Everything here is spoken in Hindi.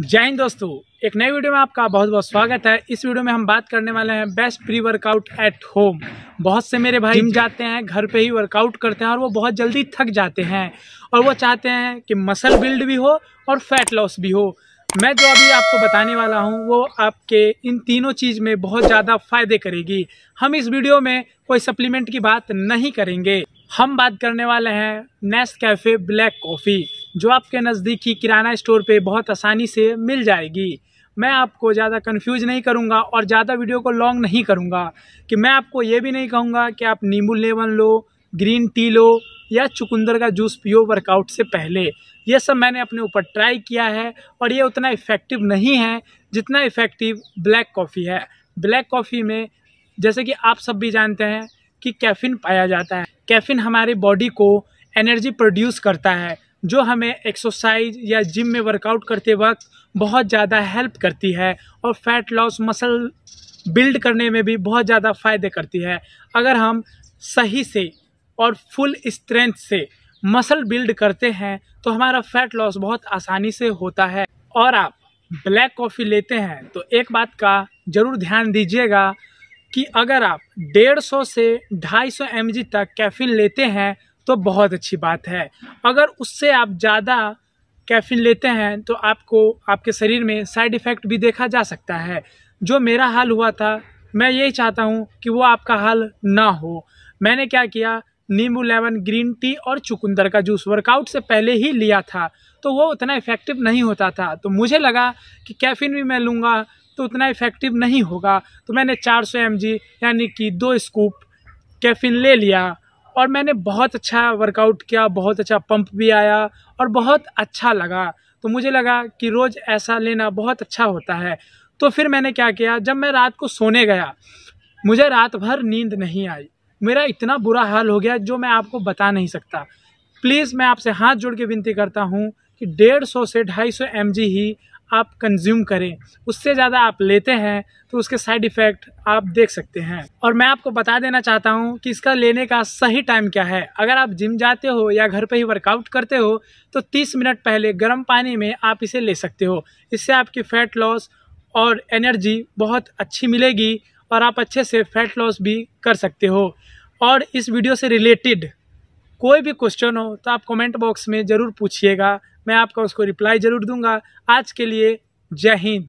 जय हिंद दोस्तों एक नए वीडियो में आपका बहुत बहुत स्वागत है इस वीडियो में हम बात करने वाले हैं best pre workout at home बहुत से मेरे भाई जिम जाते हैं घर पे ही वर्कआउट करते हैं और वो बहुत जल्दी थक जाते हैं और वो चाहते हैं कि मसल बिल्ड भी हो और फैट लॉस भी हो मैं जो अभी आपको बताने वाला हूँ वो आपके इन तीनों चीज़ में बहुत ज़्यादा फायदे करेगी हम इस वीडियो में कोई सप्लीमेंट की बात नहीं करेंगे हम बात करने वाले हैं नेस्ट कैफ़े ब्लैक कॉफ़ी जो आपके नज़दीकी किराना स्टोर पे बहुत आसानी से मिल जाएगी मैं आपको ज़्यादा कंफ्यूज नहीं करूँगा और ज़्यादा वीडियो को लॉन्ग नहीं करूँगा कि मैं आपको ये भी नहीं कहूँगा कि आप नींबू लेवन लो ग्रीन टी लो या चुकंदर का जूस पियो वर्कआउट से पहले यह सब मैंने अपने ऊपर ट्राई किया है और ये उतना इफ़ेक्टिव नहीं है जितना इफ़ेक्टिव ब्लैक कॉफ़ी है ब्लैक कॉफ़ी में जैसे कि आप सब भी जानते हैं कि कैफिन पाया जाता है कैफिन हमारे बॉडी को एनर्जी प्रोड्यूस करता है जो हमें एक्सरसाइज या जिम में वर्कआउट करते वक्त बहुत ज़्यादा हेल्प करती है और फैट लॉस मसल बिल्ड करने में भी बहुत ज़्यादा फ़ायदे करती है अगर हम सही से और फुल स्ट्रेंथ से मसल बिल्ड करते हैं तो हमारा फैट लॉस बहुत आसानी से होता है और आप ब्लैक कॉफ़ी लेते हैं तो एक बात का ज़रूर ध्यान दीजिएगा कि अगर आप 150 से 250 सौ तक कैफीन लेते हैं तो बहुत अच्छी बात है अगर उससे आप ज़्यादा कैफीन लेते हैं तो आपको आपके शरीर में साइड इफ़ेक्ट भी देखा जा सकता है जो मेरा हाल हुआ था मैं यही चाहता हूँ कि वो आपका हाल ना हो मैंने क्या किया नींबू लेमन ग्रीन टी और चुकंदर का जूस वर्कआउट से पहले ही लिया था तो वो उतना इफ़ेक्टिव नहीं होता था तो मुझे लगा कि कैफीन भी मैं लूँगा तो उतना इफ़ेक्टिव नहीं होगा तो मैंने 400 सौ यानी कि दो स्कूप कैफिन ले लिया और मैंने बहुत अच्छा वर्कआउट किया बहुत अच्छा पंप भी आया और बहुत अच्छा लगा तो मुझे लगा कि रोज़ ऐसा लेना बहुत अच्छा होता है तो फिर मैंने क्या किया जब मैं रात को सोने गया मुझे रात भर नींद नहीं आई मेरा इतना बुरा हाल हो गया जो मैं आपको बता नहीं सकता प्लीज़ मैं आपसे हाथ जोड़ के विनती करता हूँ कि डेढ़ सौ से ढाई सौ एम ही आप कंज्यूम करें उससे ज़्यादा आप लेते हैं तो उसके साइड इफ़ेक्ट आप देख सकते हैं और मैं आपको बता देना चाहता हूँ कि इसका लेने का सही टाइम क्या है अगर आप जिम जाते हो या घर पर ही वर्कआउट करते हो तो 30 मिनट पहले गर्म पानी में आप इसे ले सकते हो इससे आपकी फ़ैट लॉस और एनर्जी बहुत अच्छी मिलेगी और आप अच्छे से फैट लॉस भी कर सकते हो और इस वीडियो से रिलेटेड कोई भी क्वेश्चन हो तो आप कमेंट बॉक्स में ज़रूर पूछिएगा मैं आपका उसको रिप्लाई ज़रूर दूंगा आज के लिए जय हिंद